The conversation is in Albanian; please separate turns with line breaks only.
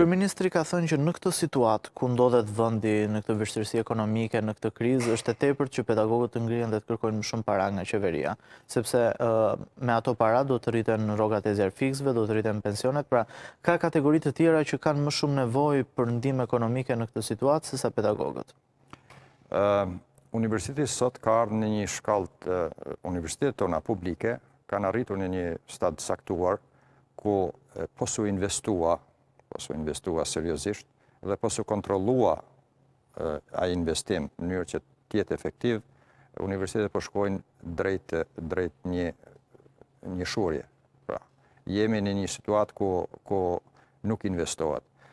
Kryeministri ka thënë që në këtë situatë ku ndodhet vendi në këtë vështirësi ekonomike, në këtë krizë, është e tepër që pedagogët të ngrihen dhe të kërkojnë më shumë para nga qeveria, sepse uh, me ato para do të rriten rrogat e zjarfikësve, do të rriten pensionet, pra ka kategori të tjera që kanë më shumë nevojë për ndihmë ekonomike në këtë situatë sesa pedagogët. ë
uh,
Universiteti sot ka ardhur në një shkallë uh, tona publike kanë arritur në një stad saktuar ku posu investua su investua seriosisht dhe posu kontrolua a investim në njërë që tjetë efektiv, universitetet po shkojnë drejt, drejt një, një shurje. Pra, jemi në një situatë ku, ku nuk investohet.